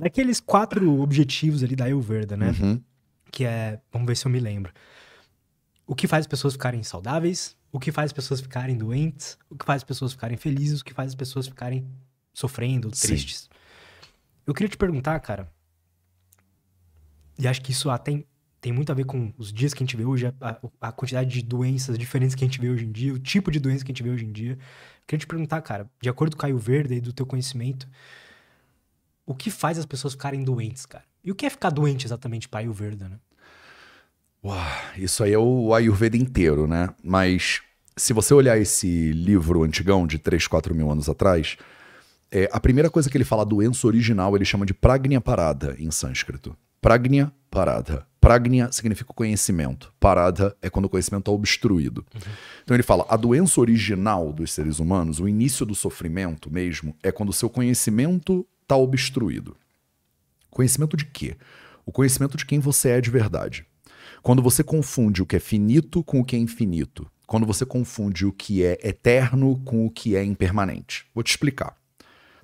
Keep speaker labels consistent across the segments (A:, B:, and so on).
A: Naqueles quatro objetivos ali da Ayurveda, né? Uhum. Que é, vamos ver se eu me lembro. O que faz as pessoas ficarem saudáveis, o que faz as pessoas ficarem doentes, o que faz as pessoas ficarem felizes, o que faz as pessoas ficarem sofrendo, Sim. tristes. Eu queria te perguntar, cara, e acho que isso até tem muito a ver com os dias que a gente vê hoje, a, a, quantidade de doenças diferentes que a gente vê hoje em dia, o tipo de doença que a gente vê hoje em dia. Eu queria te perguntar, cara, de acordo com o Caio Verde e do teu conhecimento, o que faz as pessoas ficarem doentes, cara? E o que é ficar doente exatamente para Ayurveda, né? Uau, isso aí é o Ayurveda inteiro, né? Mas se você olhar esse livro antigão de 3, 4 mil anos atrás, é, a primeira coisa que ele fala doença original, ele chama de pragnya parada em sânscrito. Pragnya parada. Pragnya significa conhecimento. Parada é quando o conhecimento é obstruído. Uhum. Então ele fala: a doença original dos seres humanos, o início do sofrimento mesmo, é quando o seu conhecimento está obstruído. Conhecimento de quê? O conhecimento de quem você é de verdade. Quando você confunde o que é finito com o que é infinito, quando você confunde o que é eterno com o que é impermanente. Vou te explicar.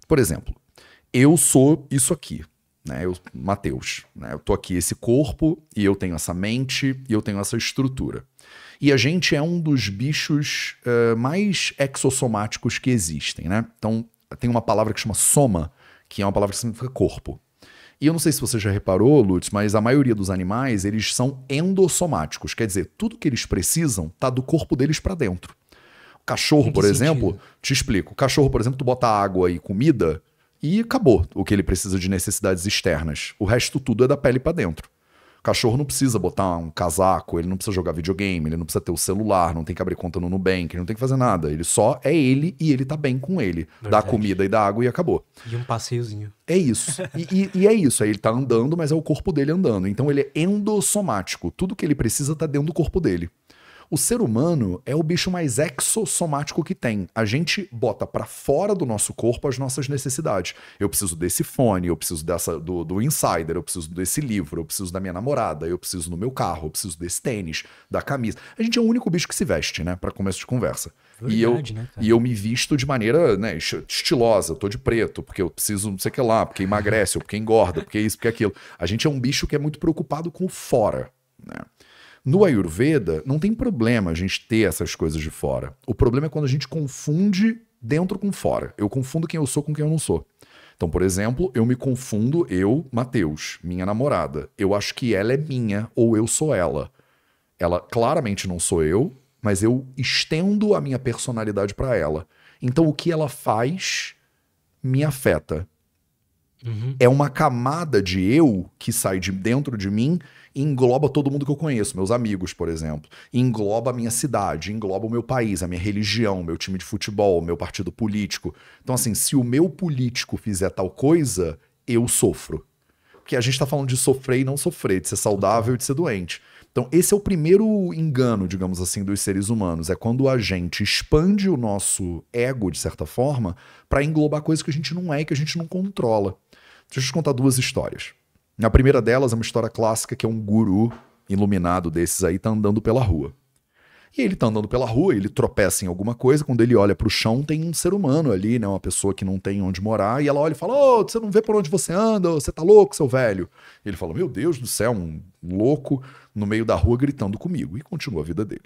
A: Por exemplo, eu sou isso aqui, né? Eu, Mateus, né? Eu tô aqui esse corpo e eu tenho essa mente e eu tenho essa estrutura. E a gente é um dos bichos uh, mais exossomáticos que existem, né? Então tem uma palavra que chama soma que é uma palavra que significa corpo. E eu não sei se você já reparou, Lutz, mas a maioria dos animais, eles são endossomáticos, quer dizer, tudo que eles precisam tá do corpo deles para dentro. O cachorro, por exemplo, te explico. O cachorro, por exemplo, tu bota água e comida e acabou o que ele precisa de necessidades externas. O resto tudo é da pele para dentro cachorro não precisa botar um casaco, ele não precisa jogar videogame, ele não precisa ter o celular, não tem que abrir conta no Nubank, ele não tem que fazer nada. Ele só é ele e ele tá bem com ele. Verdade. Dá comida e dá água e acabou. E um passeiozinho. É isso. E, e, e, é isso. Aí ele tá andando, mas é o corpo dele andando. Então ele é endossomático. Tudo que ele precisa tá dentro do corpo dele. O ser humano é o bicho mais exossomático que tem. A gente bota para fora do nosso corpo as nossas necessidades. Eu preciso desse fone, eu preciso dessa do, do insider, eu preciso desse livro, eu preciso da minha namorada, eu preciso do meu carro, eu preciso desse tênis, da camisa. A gente é o único bicho que se veste, né? Para começo de conversa. Verdade, e, eu, né, e eu me visto de maneira né, estilosa, tô de preto, porque eu preciso não sei o que lá, porque emagrece, ou porque engorda, porque isso, porque aquilo. A gente é um bicho que é muito preocupado com o fora, né? No Ayurveda, não tem problema a gente ter essas coisas de fora. O problema é quando a gente confunde dentro com fora. Eu confundo quem eu sou com quem eu não sou. Então, por exemplo, eu me confundo, eu, Matheus, minha namorada. Eu acho que ela é minha ou eu sou ela. Ela claramente não sou eu, mas eu estendo a minha personalidade para ela. Então, o que ela faz me afeta. Uhum. É uma camada de eu que sai de dentro de mim engloba todo mundo que eu conheço, meus amigos, por exemplo. Engloba a minha cidade, engloba o meu país, a minha religião, meu time de futebol, meu partido político. Então, assim, se o meu político fizer tal coisa, eu sofro. Porque a gente está falando de sofrer e não sofrer, de ser saudável e de ser doente. Então, esse é o primeiro engano, digamos assim, dos seres humanos. É quando a gente expande o nosso ego, de certa forma, para englobar coisas que a gente não é e que a gente não controla. Deixa eu te contar duas histórias. Na primeira delas é uma história clássica que é um guru iluminado desses aí tá andando pela rua. E ele tá andando pela rua, ele tropeça em alguma coisa, quando ele olha para o chão, tem um ser humano ali, né, uma pessoa que não tem onde morar, e ela olha e fala: "Ô, oh, você não vê por onde você anda, você tá louco, seu velho". E ele fala: "Meu Deus do céu, um louco no meio da rua gritando comigo" e continua a vida dele.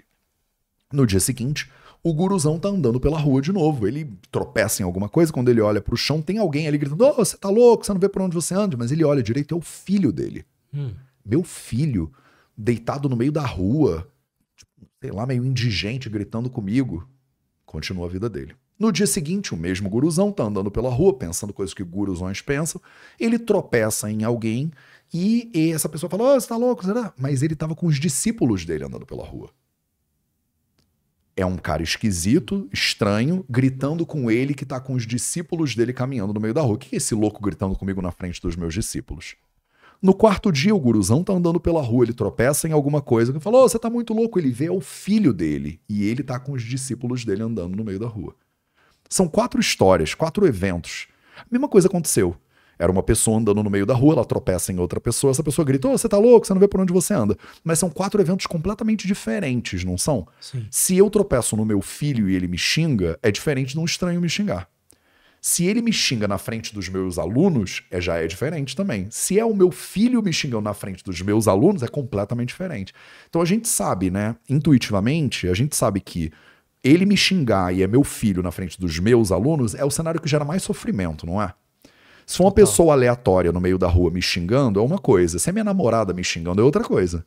A: No dia seguinte, o guruzão tá andando pela rua de novo. Ele tropeça em alguma coisa, quando ele olha pro chão, tem alguém ali gritando: oh, você tá louco, você não vê por onde você anda. Mas ele olha direito, é o filho dele. Hum. Meu filho, deitado no meio da rua, sei lá, meio indigente, gritando comigo. Continua a vida dele. No dia seguinte, o mesmo guruzão tá andando pela rua, pensando coisas que guruzões pensam. Ele tropeça em alguém e, e essa pessoa fala: oh, você tá louco, será? Mas ele tava com os discípulos dele andando pela rua é um cara esquisito, estranho, gritando com ele que tá com os discípulos dele caminhando no meio da rua. O que é esse louco gritando comigo na frente dos meus discípulos? No quarto dia, o guruzão tá andando pela rua, ele tropeça em alguma coisa, ele falou: oh, você tá muito louco. Ele vê o filho dele e ele tá com os discípulos dele andando no meio da rua. São quatro histórias, quatro eventos. A mesma coisa aconteceu. Era uma pessoa andando no meio da rua, ela tropeça em outra pessoa, essa pessoa grita: oh, você tá louco, você não vê por onde você anda. Mas são quatro eventos completamente diferentes, não são? Sim. Se eu tropeço no meu filho e ele me xinga, é diferente de um estranho me xingar. Se ele me xinga na frente dos meus alunos, é, já é diferente também. Se é o meu filho me xingando na frente dos meus alunos, é completamente diferente. Então a gente sabe, né? Intuitivamente, a gente sabe que ele me xingar e é meu filho na frente dos meus alunos é o cenário que gera mais sofrimento, não é? Se for uma Total. pessoa aleatória no meio da rua me xingando, é uma coisa. Se é minha namorada me xingando, é outra coisa.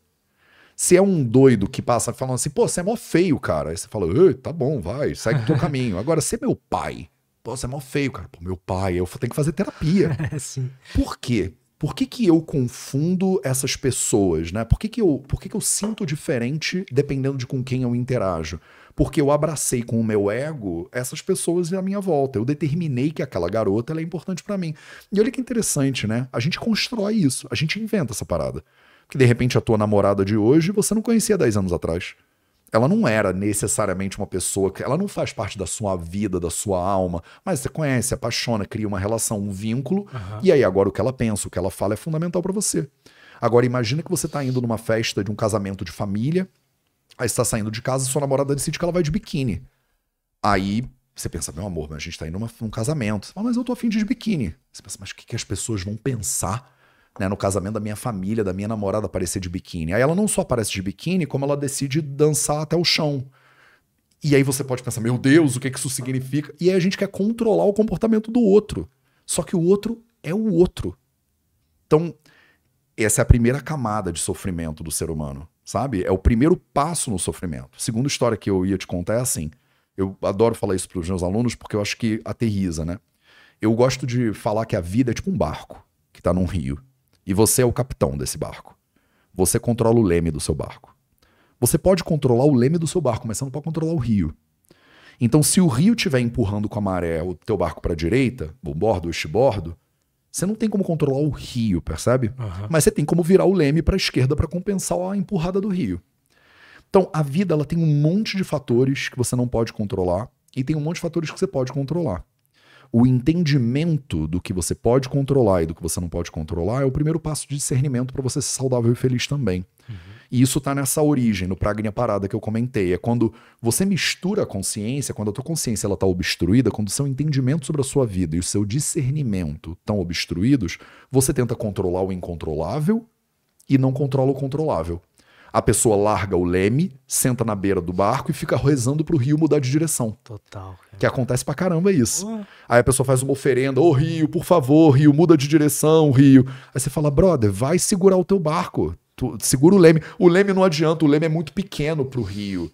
A: Se é um doido que passa falando assim, pô, você é mó feio, cara. Aí você fala, tá bom, vai, segue o teu caminho. Agora, se é meu pai, pô, você é mó feio, cara. Pô, meu pai, eu tenho que fazer terapia. É, sim. Por quê? Por que, que eu confundo essas pessoas, né? Por que, que, eu, por que, que eu sinto diferente dependendo de com quem eu interajo? Porque eu abracei com o meu ego essas pessoas à minha volta. Eu determinei que aquela garota é importante para mim. E olha que interessante, né? A gente constrói isso, a gente inventa essa parada. que de repente a tua namorada de hoje você não conhecia 10 anos atrás ela não era necessariamente uma pessoa que ela não faz parte da sua vida, da sua alma, mas você conhece, apaixona, cria uma relação, um vínculo, uhum. e aí agora o que ela pensa, o que ela fala é fundamental para você. Agora imagina que você está indo numa festa de um casamento de família, Aí você tá saindo de casa, sua namorada decide que ela vai de biquíni. Aí você pensa, meu amor, mas a gente tá indo num casamento. Você ah, fala, mas eu tô afim de ir de biquíni. Você pensa, mas o que, que as pessoas vão pensar né, no casamento da minha família, da minha namorada aparecer de biquíni? Aí ela não só aparece de biquíni, como ela decide dançar até o chão. E aí você pode pensar, meu Deus, o que, que isso significa? E aí a gente quer controlar o comportamento do outro. Só que o outro é o outro. Então, essa é a primeira camada de sofrimento do ser humano sabe? É o primeiro passo no sofrimento. A segunda história que eu ia te contar é assim. Eu adoro falar isso para os meus alunos porque eu acho que aterriza, né? Eu gosto de falar que a vida é tipo um barco que está num rio e você é o capitão desse barco. Você controla o leme do seu barco. Você pode controlar o leme do seu barco, mas você não pode controlar o rio. Então, se o rio estiver empurrando com a maré o teu barco para a direita, o bordo, o bordo você não tem como controlar o rio, percebe? Uhum. Mas você tem como virar o leme para a esquerda para compensar a empurrada do rio. Então, a vida ela tem um monte de fatores que você não pode controlar e tem um monte de fatores que você pode controlar. O entendimento do que você pode controlar e do que você não pode controlar é o primeiro passo de discernimento para você ser saudável e feliz também. Uhum. E isso está nessa origem, no pragnia parada que eu comentei. É quando você mistura a consciência, quando a tua consciência está obstruída, quando o seu entendimento sobre a sua vida e o seu discernimento estão obstruídos, você tenta controlar o incontrolável e não controla o controlável. A pessoa larga o leme, senta na beira do barco e fica rezando pro rio mudar de direção. Total. Cara. Que acontece pra caramba isso. Uh. Aí a pessoa faz uma oferenda, ô oh, rio, por favor, rio, muda de direção, rio. Aí você fala, brother, vai segurar o teu barco. Tu, segura o Leme. O Leme não adianta, o Leme é muito pequeno para o Rio.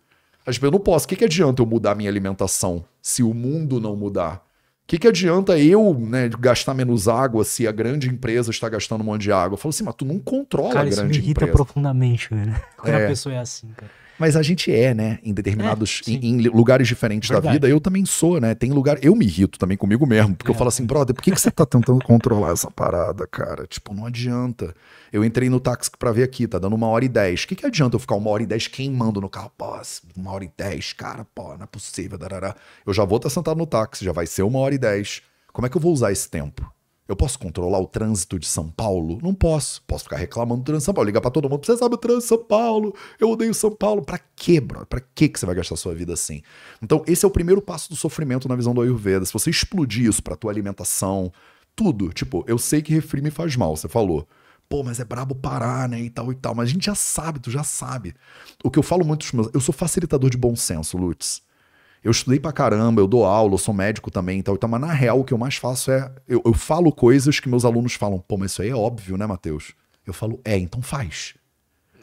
A: Mas, pessoas, tipo, eu não posso. O que, que adianta eu mudar minha alimentação se o mundo não mudar? O que, que adianta eu né, gastar menos água se a grande empresa está gastando um monte de água? Eu falo assim, mas tu não controla cara, a grande empresa. Cara, isso me irrita empresa. profundamente, velho. Quando é. a pessoa é assim, cara. Mas a gente é, né? Em determinados, é, em, em, lugares diferentes Verdade. da vida. Eu também sou, né? Tem lugar, eu me irrito também comigo mesmo, porque é. eu falo assim, é. brother, por que, que você tá tentando controlar essa parada, cara? Tipo, não adianta. Eu entrei no táxi pra ver aqui, tá dando uma hora e dez. O que, que adianta eu ficar uma hora e dez queimando no carro? Pô, uma hora e dez, cara, pô, não é possível. Darará. Eu já vou estar tá sentado no táxi, já vai ser uma hora e dez. Como é que eu vou usar esse tempo? Eu posso controlar o trânsito de São Paulo? Não posso. Posso ficar reclamando do trânsito de São Paulo, ligar para todo mundo. Você sabe o trânsito de São Paulo? Eu odeio São Paulo. Para quê, bro? Para que você vai gastar sua vida assim? Então, esse é o primeiro passo do sofrimento na visão do Ayurveda. Se você explodir isso para tua alimentação, tudo. Tipo, eu sei que refri me faz mal, você falou pô, mas é brabo parar, né, e tal e tal. Mas a gente já sabe, tu já sabe. O que eu falo muito meus... Eu sou facilitador de bom senso, Lutz. Eu estudei pra caramba, eu dou aula, eu sou médico também e então, tal, então, mas na real o que eu mais faço é. Eu, eu falo coisas que meus alunos falam, pô, mas isso aí é óbvio, né, Matheus? Eu falo, é, então faz.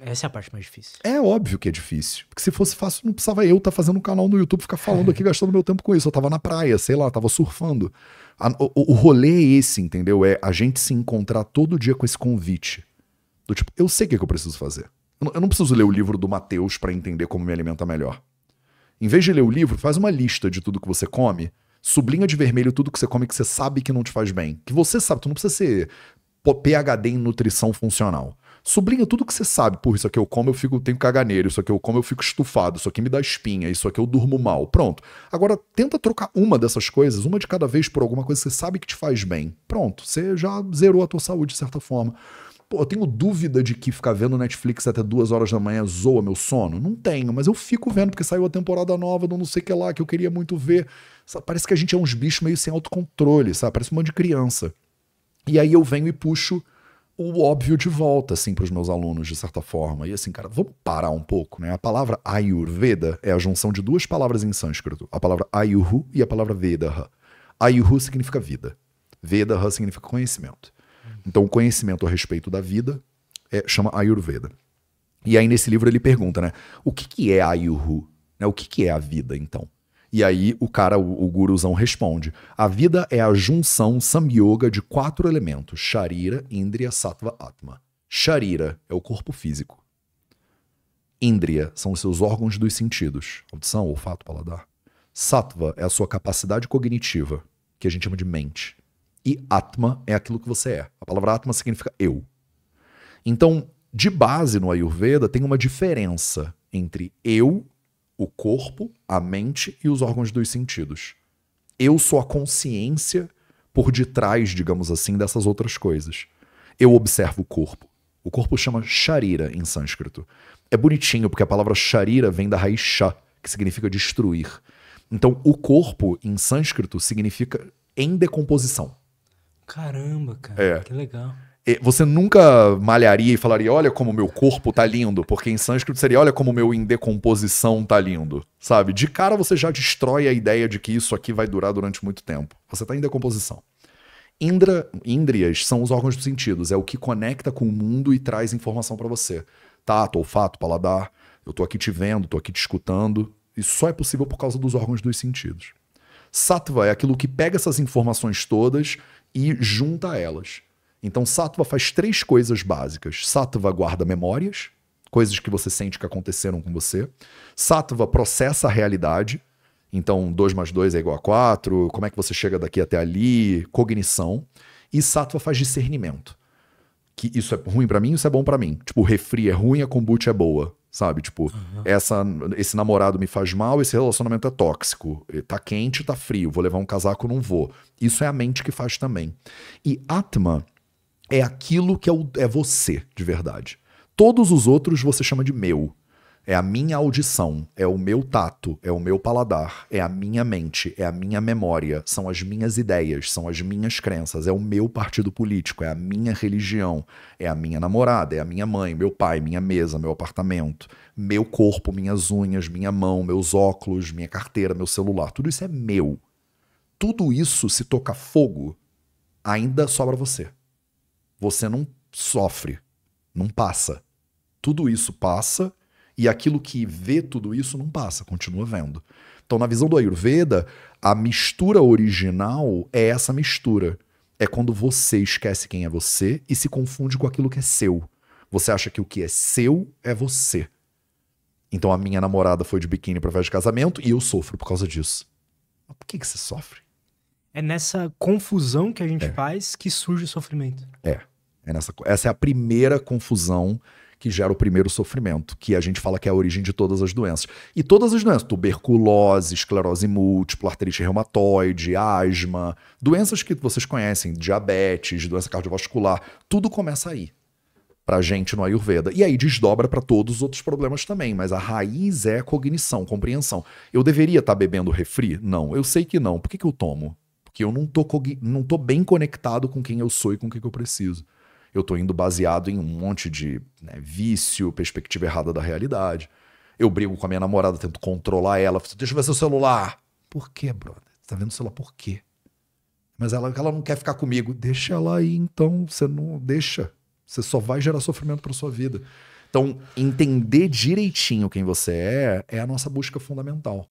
A: Essa é a parte mais difícil. É óbvio que é difícil. Porque se fosse fácil, não precisava eu estar tá fazendo um canal no YouTube, ficar falando aqui, gastando meu tempo com isso. Eu tava na praia, sei lá, tava surfando. A, o, o rolê é esse, entendeu? É a gente se encontrar todo dia com esse convite. Do tipo, eu sei o que, é que eu preciso fazer. Eu não preciso ler o livro do Mateus para entender como me alimenta melhor. Em vez de ler o livro, faz uma lista de tudo que você come, sublinha de vermelho tudo que você come que você sabe que não te faz bem. Que você sabe, tu não precisa ser PhD em nutrição funcional. Sublinha tudo que você sabe. Por isso aqui eu como, eu fico, tenho caganeiro. Isso aqui eu como, eu fico estufado. Isso aqui me dá espinha. Isso aqui eu durmo mal. Pronto. Agora, tenta trocar uma dessas coisas, uma de cada vez, por alguma coisa que você sabe que te faz bem. Pronto. Você já zerou a tua saúde, de certa forma. Pô, eu tenho dúvida de que ficar vendo Netflix até duas horas da manhã zoa meu sono? Não tenho, mas eu fico vendo porque saiu a temporada nova do não sei o que lá que eu queria muito ver. Parece que a gente é uns bichos meio sem autocontrole, sabe? Parece um monte de criança. E aí eu venho e puxo o óbvio de volta, assim, para os meus alunos, de certa forma. E assim, cara, vamos parar um pouco, né? A palavra Ayurveda é a junção de duas palavras em sânscrito, a palavra Ayuhu e a palavra Vedaha. Ayuhu significa vida, Vedaha significa conhecimento. Então, o conhecimento a respeito da vida é, chama Ayurveda. E aí, nesse livro, ele pergunta, né? O que, que é Ayurhu? Né, o que, que é a vida, então? E aí, o cara, o, o guruzão, responde: A vida é a junção samyoga de quatro elementos: Sharira, Indriya, Sattva, Atma. Sharira é o corpo físico. Indriya são os seus órgãos dos sentidos, audição, olfato, paladar. Sattva é a sua capacidade cognitiva, que a gente chama de mente e Atma é aquilo que você é. A palavra Atma significa eu. Então, de base no Ayurveda, tem uma diferença entre eu, o corpo, a mente e os órgãos dos sentidos. Eu sou a consciência por detrás, digamos assim, dessas outras coisas. Eu observo o corpo. O corpo chama sharira em sânscrito. É bonitinho porque a palavra sharira vem da raiz sha, que significa destruir. Então, o corpo em sânscrito significa em decomposição. Caramba, cara. É. Que legal. Você nunca malharia e falaria, olha como meu corpo tá lindo, porque em sânscrito seria, olha como meu em decomposição tá lindo, sabe? De cara você já destrói a ideia de que isso aqui vai durar durante muito tempo. Você tá em decomposição. Indra, índrias são os órgãos dos sentidos, é o que conecta com o mundo e traz informação para você. Tato, olfato, paladar, eu tô aqui te vendo, tô aqui te escutando. Isso só é possível por causa dos órgãos dos sentidos. Sattva é aquilo que pega essas informações todas e junta elas. Então, Sattva faz três coisas básicas. Sattva guarda memórias, coisas que você sente que aconteceram com você. Sattva processa a realidade. Então, 2 mais 2 é igual a 4. Como é que você chega daqui até ali? Cognição. E Sattva faz discernimento. Que isso é ruim para mim, isso é bom para mim. Tipo, o refri é ruim, a kombucha é boa. Sabe? Tipo, uhum. essa, esse namorado me faz mal, esse relacionamento é tóxico. Tá quente, tá frio, vou levar um casaco, não vou. Isso é a mente que faz também. E Atma é aquilo que é, o, é você, de verdade. Todos os outros você chama de meu é a minha audição, é o meu tato, é o meu paladar, é a minha mente, é a minha memória, são as minhas ideias, são as minhas crenças, é o meu partido político, é a minha religião, é a minha namorada, é a minha mãe, meu pai, minha mesa, meu apartamento, meu corpo, minhas unhas, minha mão, meus óculos, minha carteira, meu celular, tudo isso é meu. Tudo isso se toca fogo, ainda sobra você. Você não sofre, não passa. Tudo isso passa e aquilo que vê tudo isso não passa, continua vendo. Então, na visão do Ayurveda, a mistura original é essa mistura. É quando você esquece quem é você e se confunde com aquilo que é seu. Você acha que o que é seu é você. Então a minha namorada foi de biquíni para festa de casamento e eu sofro por causa disso. Mas por que, que você sofre? É nessa confusão que a gente é. faz que surge o sofrimento. É. é nessa, essa é a primeira confusão que gera o primeiro sofrimento, que a gente fala que é a origem de todas as doenças. E todas as doenças, tuberculose, esclerose múltipla, artrite reumatoide, asma, doenças que vocês conhecem, diabetes, doença cardiovascular, tudo começa aí para gente no Ayurveda. E aí desdobra para todos os outros problemas também, mas a raiz é a cognição, compreensão. Eu deveria estar tá bebendo refri? Não, eu sei que não. Por que, que eu tomo? Porque eu não tô, não tô bem conectado com quem eu sou e com o que, que eu preciso eu estou indo baseado em um monte de né, vício, perspectiva errada da realidade. Eu brigo com a minha namorada, tento controlar ela. Deixa eu ver seu celular. Por quê, brother? Tá vendo o celular por quê? Mas ela, ela não quer ficar comigo. Deixa ela aí, então. Você não deixa. Você só vai gerar sofrimento para sua vida. Então, entender direitinho quem você é é a nossa busca fundamental.